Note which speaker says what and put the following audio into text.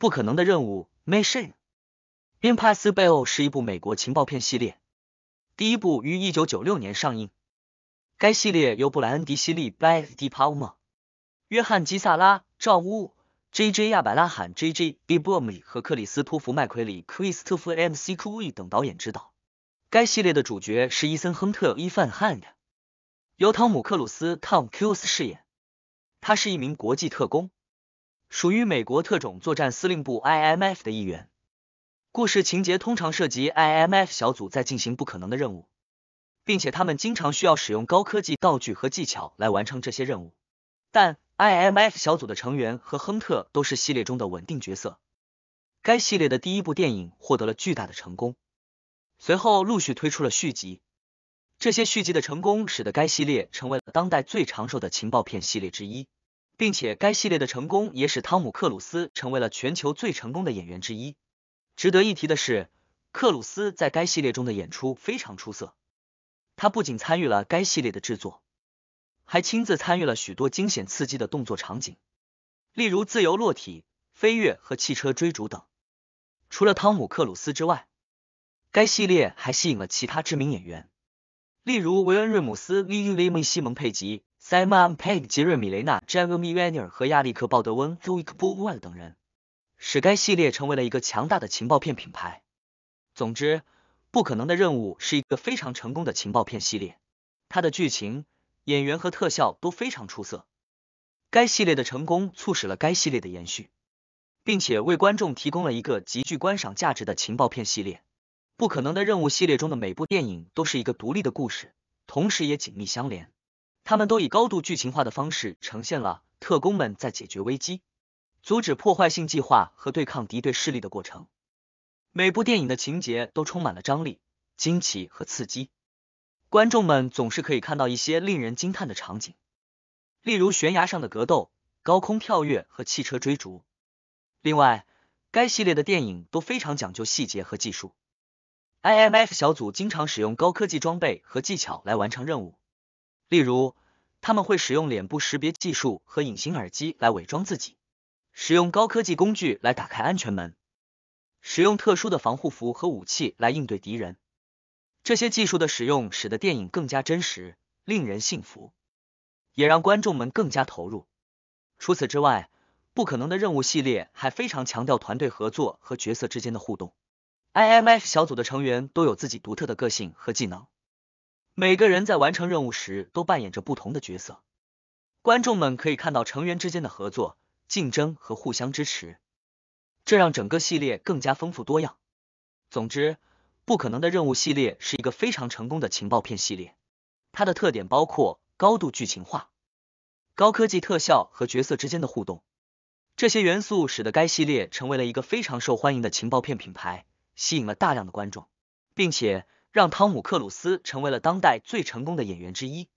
Speaker 1: 不可能的任务。Machine Impossible 是一部美国情报片系列，第一部于一九九六年上映。该系列由布莱恩迪西利 （Brian De Palma）、约翰基萨拉赵乌 （J. J. 亚柏拉罕 J. J. i b r m i 和克里斯托弗麦奎里 （Christopher M. C. Cui） 等导演执导。该系列的主角是伊森亨特 （Ethan h n 由汤姆克鲁斯 （Tom Cruise） 饰演，他是一名国际特工。属于美国特种作战司令部 （IMF） 的一员。故事情节通常涉及 IMF 小组在进行不可能的任务，并且他们经常需要使用高科技道具和技巧来完成这些任务。但 IMF 小组的成员和亨特都是系列中的稳定角色。该系列的第一部电影获得了巨大的成功，随后陆续推出了续集。这些续集的成功使得该系列成为了当代最长寿的情报片系列之一。并且该系列的成功也使汤姆·克鲁斯成为了全球最成功的演员之一。值得一提的是，克鲁斯在该系列中的演出非常出色。他不仅参与了该系列的制作，还亲自参与了许多惊险刺激的动作场景，例如自由落体、飞跃和汽车追逐等。除了汤姆·克鲁斯之外，该系列还吸引了其他知名演员，例如维恩·瑞姆斯、l e 雷 l 西蒙·佩吉。塞 p e 佩吉、杰瑞米·雷纳、杰米·雷尼尔和亚历克·鲍德温、卢易克·波 u 万等人，使该系列成为了一个强大的情报片品牌。总之，《不可能的任务》是一个非常成功的情报片系列，它的剧情、演员和特效都非常出色。该系列的成功促使了该系列的延续，并且为观众提供了一个极具观赏价值的情报片系列。《不可能的任务》系列中的每部电影都是一个独立的故事，同时也紧密相连。他们都以高度剧情化的方式呈现了特工们在解决危机、阻止破坏性计划和对抗敌对势力的过程。每部电影的情节都充满了张力、惊奇和刺激，观众们总是可以看到一些令人惊叹的场景，例如悬崖上的格斗、高空跳跃和汽车追逐。另外，该系列的电影都非常讲究细节和技术。IMF 小组经常使用高科技装备和技巧来完成任务，例如。他们会使用脸部识别技术和隐形耳机来伪装自己，使用高科技工具来打开安全门，使用特殊的防护服和武器来应对敌人。这些技术的使用使得电影更加真实，令人信服，也让观众们更加投入。除此之外，《不可能的任务》系列还非常强调团队合作和角色之间的互动。IMF 小组的成员都有自己独特的个性和技能。每个人在完成任务时都扮演着不同的角色，观众们可以看到成员之间的合作、竞争和互相支持，这让整个系列更加丰富多样。总之，《不可能的任务》系列是一个非常成功的情报片系列，它的特点包括高度剧情化、高科技特效和角色之间的互动。这些元素使得该系列成为了一个非常受欢迎的情报片品牌，吸引了大量的观众，并且。让汤姆·克鲁斯成为了当代最成功的演员之一。